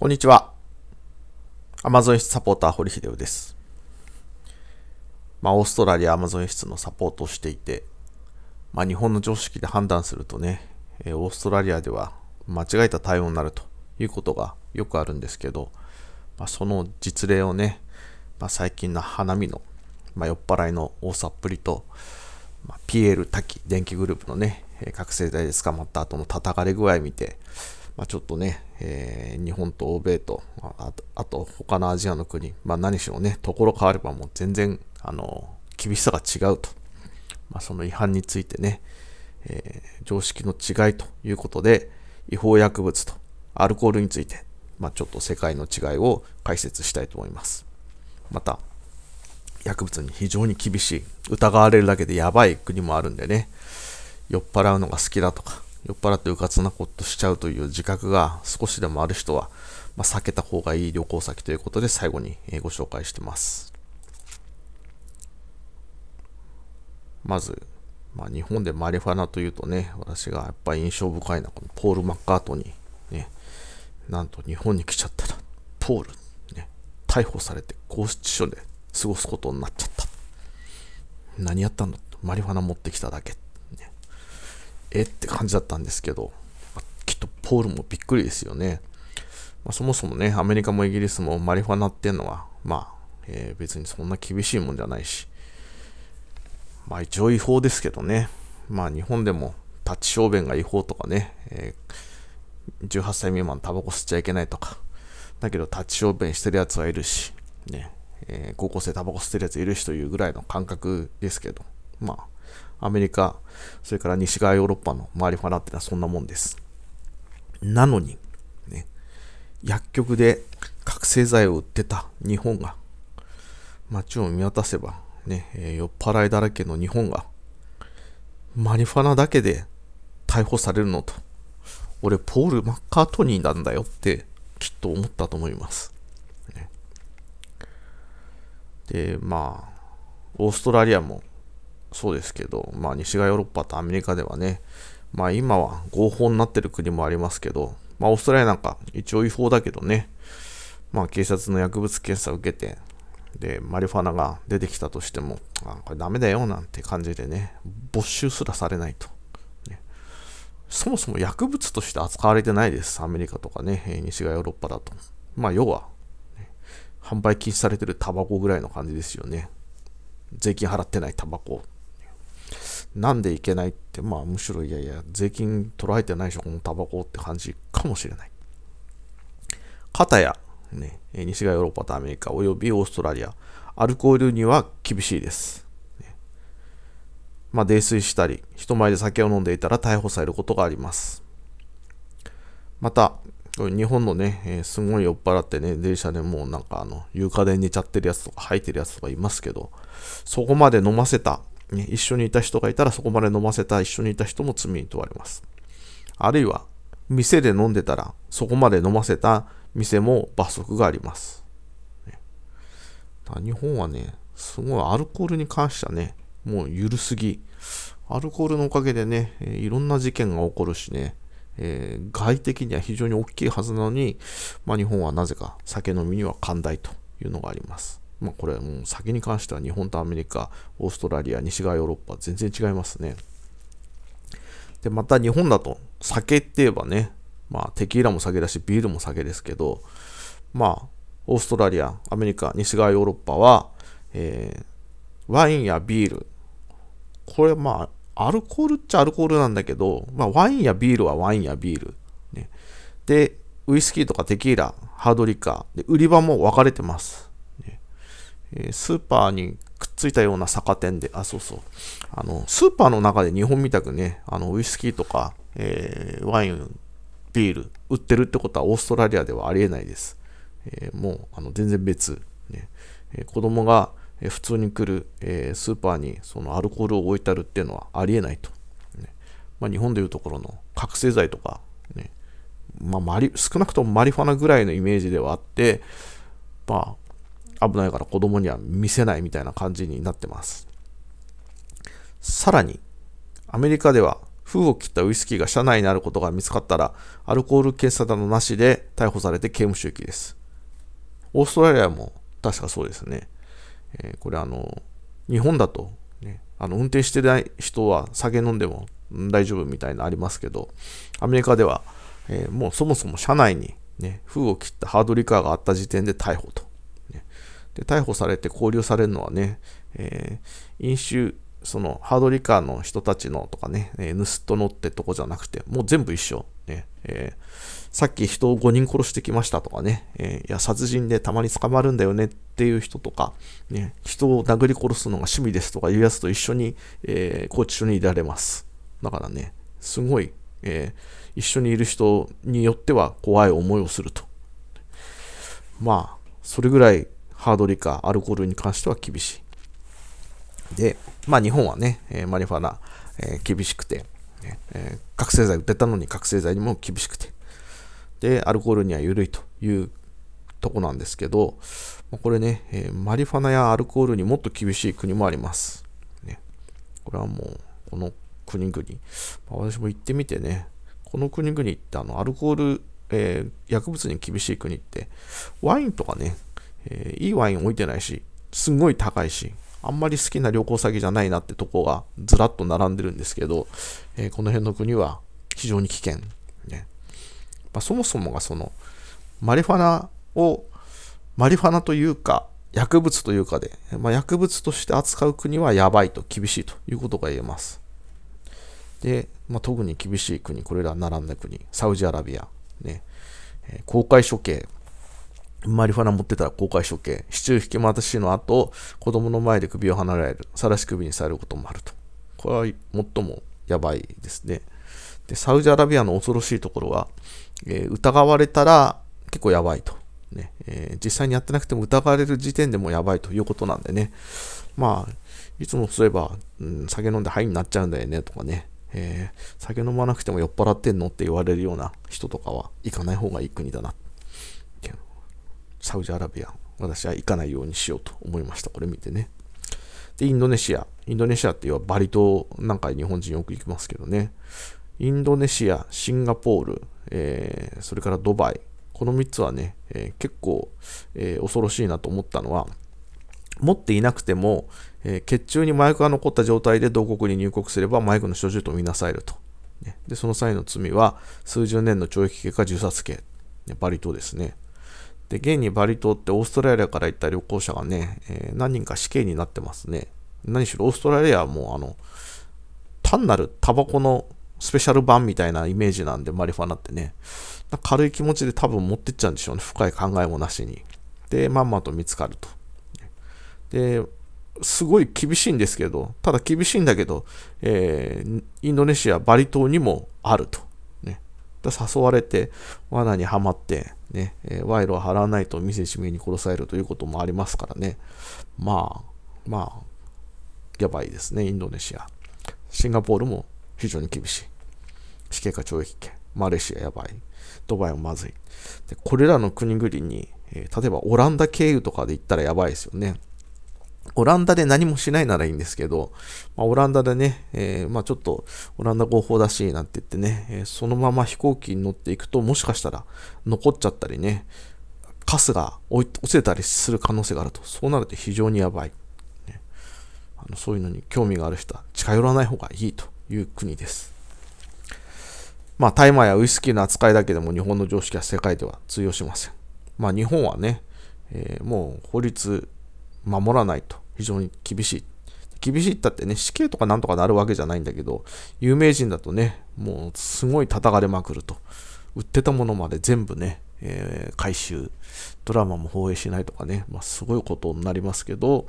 こんにちは。アマゾン室サポーター、堀秀夫です。まあ、オーストラリア、アマゾン室のサポートをしていて、まあ、日本の常識で判断するとね、えオーストラリアでは間違えた対応になるということがよくあるんですけど、まあ、その実例をね、まあ、最近の花見の、まあ、酔っ払いの大さっぷりと、まあ、PL 滝電気グループのね、覚醒剤で捕まった後の叩かれ具合見て、まあ、ちょっとね、えー、日本と欧米と、あと、あと他のアジアの国、まあ、何しろね、ところ変わればもう全然、あの、厳しさが違うと。まあ、その違反についてね、えー、常識の違いということで、違法薬物とアルコールについて、まあ、ちょっと世界の違いを解説したいと思います。また、薬物に非常に厳しい、疑われるだけでやばい国もあるんでね、酔っ払うのが好きだとか、酔っ払ってうかつなことしちゃうという自覚が少しでもある人は、まあ、避けた方がいい旅行先ということで最後にご紹介してます。まず、まあ、日本でマリファナというとね、私がやっぱり印象深いのはこのポール・マッカートニー、ね、なんと日本に来ちゃったら、ポール、ね、逮捕されて拘置所で過ごすことになっちゃった。何やったんだマリファナ持ってきただけ。えって感じだったんですけど、きっとポールもびっくりですよね。まあ、そもそもね、アメリカもイギリスもマリファナっていうのは、まあ、えー、別にそんな厳しいもんじゃないし、まあ一応違法ですけどね、まあ日本でも立ち小便が違法とかね、えー、18歳未満タバコ吸っちゃいけないとか、だけど立ち小便してるやつはいるし、ね、えー、高校生タバコ吸ってるやついるしというぐらいの感覚ですけど、まあ、アメリカ、それから西側ヨーロッパのマリファナってのはそんなもんです。なのに、ね、薬局で覚醒剤を売ってた日本が、街を見渡せば、ね、えー、酔っ払いだらけの日本が、マリファナだけで逮捕されるのと、俺、ポール・マッカートニーなんだよって、きっと思ったと思います。で、まあ、オーストラリアもそうですけど、まあ、西側ヨーロッパとアメリカではね、まあ、今は合法になってる国もありますけど、まあ、オーストラリアなんか一応違法だけどね、まあ、警察の薬物検査を受けて、で、マリファナが出てきたとしても、あこれダメだよなんて感じでね、没収すらされないと、ね。そもそも薬物として扱われてないです。アメリカとかね、西側ヨーロッパだと。まあ、要は、ね、販売禁止されてるタバコぐらいの感じですよね。税金払ってないタバコなんでいけないって、まあむしろいやいや、税金取られてないでしょ、このタバコって感じかもしれない。かたや、ね、西側ヨーロッパとアメリカ、およびオーストラリア、アルコールには厳しいです。ね、まあ、泥酔したり、人前で酒を飲んでいたら逮捕されることがあります。また、日本のね、えー、すごい酔っ払ってね、電車でもうなんかあの、床で寝ちゃってるやつとか、吐いてるやつとかいますけど、そこまで飲ませたね、一緒にいた人がいたらそこまで飲ませた一緒にいた人も罪に問われます。あるいは、店で飲んでたらそこまで飲ませた店も罰則があります。日本はね、すごいアルコールに関してはね、もう緩すぎ。アルコールのおかげでね、いろんな事件が起こるしね、えー、外的には非常に大きいはずなのに、まあ、日本はなぜか酒飲みには寛大というのがあります。まあ、これもう先に関しては日本とアメリカ、オーストラリア、西側ヨーロッパ、全然違いますね。で、また日本だと酒って言えばね、まあ、テキーラも酒だし、ビールも酒ですけど、まあ、オーストラリア、アメリカ、西側ヨーロッパは、えー、ワインやビール、これまあ、アルコールっちゃアルコールなんだけど、まあ、ワインやビールはワインやビール。ね、で、ウイスキーとかテキーラ、ハードリカーで、売り場も分かれてます。えスーパーにくっついたような酒店で、あ、そうそう。あの、スーパーの中で日本みたくね、あの、ウイスキーとか、えー、ワイン、ビール、売ってるってことはオーストラリアではありえないです。えー、もう、あの、全然別。ねえー、子供が普通に来る、えー、スーパーにそのアルコールを置いてあるっていうのはありえないと。ね、まあ、日本でいうところの覚醒剤とか、ね、まあ、少なくともマリファナぐらいのイメージではあって、まあ、危ないから子供には見せないみたいな感じになってます。さらに、アメリカでは封を切ったウイスキーが車内にあることが見つかったら、アルコール検査などなしで逮捕されて刑務所行きです。オーストラリアも確かそうですね。えー、これあの、日本だと、ね、あの運転してない人は酒飲んでも大丈夫みたいなありますけど、アメリカでは、えー、もうそもそも車内に、ね、封を切ったハードリカーがあった時点で逮捕とね、で逮捕されて拘留されるのはね、えー、飲酒、そのハードリカーの人たちのとかね、えー、盗っ人のってとこじゃなくて、もう全部一緒。ねえー、さっき人を5人殺してきましたとかね、えー、いや殺人でたまに捕まるんだよねっていう人とか、ね、人を殴り殺すのが趣味ですとかいうやつと一緒に、えー、拘置所にいられます。だからね、すごい、えー、一緒にいる人によっては怖い思いをすると。まあそれぐらいハードリカアルコールに関しては厳しい。で、まあ日本はね、えマリファナ、え厳しくて、覚醒剤売ってたのに覚醒剤にも厳しくて、で、アルコールには緩いというとこなんですけど、これね、えマリファナやアルコールにもっと厳しい国もあります。ね、これはもう、この国々、まあ、私も行ってみてね、この国々ってあのアルコールえー、薬物に厳しい国って、ワインとかね、えー、いいワイン置いてないし、すんごい高いし、あんまり好きな旅行先じゃないなってとこがずらっと並んでるんですけど、えー、この辺の国は非常に危険。ねまあ、そもそもがその、マリファナを、マリファナというか、薬物というかで、まあ、薬物として扱う国はやばいと、厳しいということが言えます。で、まあ、特に厳しい国、これら並んだ国、サウジアラビア、ね、えー、公開処刑。マリファナ持ってたら公開処刑。市中引き渡しの後、子供の前で首を離れる。さらし首にされることもあると。これは最もやばいですね。で、サウジアラビアの恐ろしいところは、えー、疑われたら結構やばいと。ねえー、実際にやってなくても疑われる時点でもやばいということなんでね。まあ、いつもそういえば、うん、酒飲んで灰になっちゃうんだよねとかね。えー、酒飲まなくても酔っ払ってんのって言われるような人とかは行かない方がいい国だなサウジアラビア私は行かないようにしようと思いましたこれ見てねでインドネシアインドネシアって言えばバリ島なんか日本人よく行きますけどねインドネシアシンガポール、えー、それからドバイこの3つはね、えー、結構、え恐ろしいなと思ったのは持っていなくても、えー、血中に麻薬が残った状態で同国に入国すれば麻薬の所持とみなされると。ね、でその際の罪は数十年の懲役刑か銃殺刑、バリ島ですね。で、現にバリ島ってオーストラリアから行った旅行者がね、えー、何人か死刑になってますね。何しろオーストラリアはもうあの、単なるタバコのスペシャル版みたいなイメージなんで、マリファナってね。軽い気持ちで多分持ってっちゃうんでしょうね。深い考えもなしに。で、まんまと見つかると。ですごい厳しいんですけど、ただ厳しいんだけど、えー、インドネシア、バリ島にもあると。ね、誘われて、罠にはまって、ね、えー、賄賂を払わないと見せしめに殺されるということもありますからね。まあ、まあ、やばいですね、インドネシア。シンガポールも非常に厳しい。死刑か懲役刑。マレーシアやばい。ドバイもまずい。でこれらの国々に、えー、例えばオランダ経由とかで行ったらやばいですよね。オランダで何もしないならいいんですけど、まあ、オランダでね、えー、まあ、ちょっとオランダ合法だし、なんて言ってね、えー、そのまま飛行機に乗っていくと、もしかしたら残っちゃったりね、カスが落ちてたりする可能性があると、そうなると非常にやばい。ね、あのそういうのに興味がある人は近寄らない方がいいという国です。まあ、大麻やウイスキーの扱いだけでも日本の常識は世界では通用しません。まあ、日本はね、えー、もう法律守らないと非常に厳しい。厳しいったってね、死刑とかなんとかなるわけじゃないんだけど、有名人だとね、もうすごい叩かれまくると。売ってたものまで全部ね、えー、回収。ドラマも放映しないとかね、まあ、すごいことになりますけど、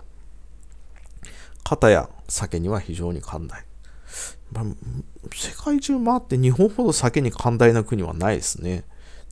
肩や酒には非常に寛大。まあ、世界中回って日本ほど酒に寛大な国はないですね。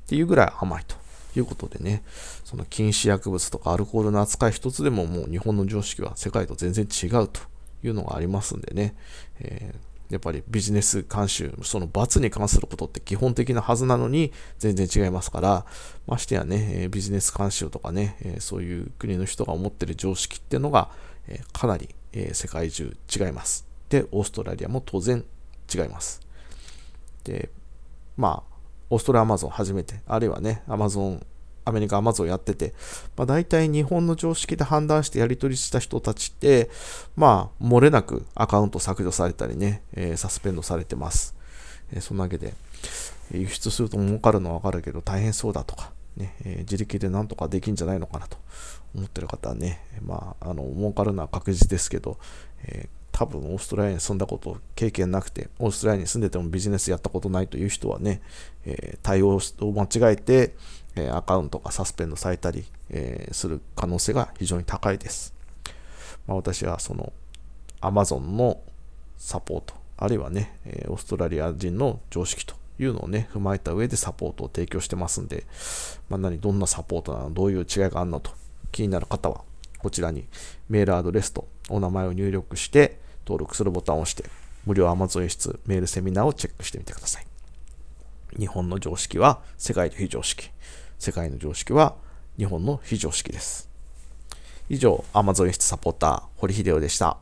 っていうぐらい甘いと。いうことでね、その禁止薬物とかアルコールの扱い一つでももう日本の常識は世界と全然違うというのがありますんでね、えー、やっぱりビジネス慣習、その罰に関することって基本的なはずなのに全然違いますから、ましてやね、えビジネス慣習とかね、えそういう国の人が思ってる常識っていうのが、えかなり、え世界中違います。で、オーストラリアも当然違います。で、まあ、オーストラリアアマゾン初めて、あるいはね、アマゾン、アメリカアマゾンやってて、まあ、大体日本の常識で判断してやり取りした人たちって、まあ、漏れなくアカウント削除されたりね、えー、サスペンドされてます。えー、そんなわけで、輸出すると儲かるのはわかるけど大変そうだとか、ねえー、自力でなんとかできんじゃないのかなと思ってる方はね、まあ、あの儲かるのは確実ですけど、え多分オーストラリアに住んだこと経験なくて、オーストラリアに住んでてもビジネスやったことないという人はね、えー、対応を間違えて、えアカウントがサスペンドされたり、えする可能性が非常に高いです。まあ、私はその Amazon のサポート、あるいはね、えオーストラリア人の常識というのをね、踏まえた上でサポートを提供してますんで、まあ、何、どんなサポートなの、どういう違いがあるのと気になる方は、こちらにメールアドレスとお名前を入力して、登録するボタンを押して、無料 Amazon 輸出メールセミナーをチェックしてみてください。日本の常識は世界の非常識。世界の常識は日本の非常識です。以上、Amazon 輸出サポーター、堀秀夫でした。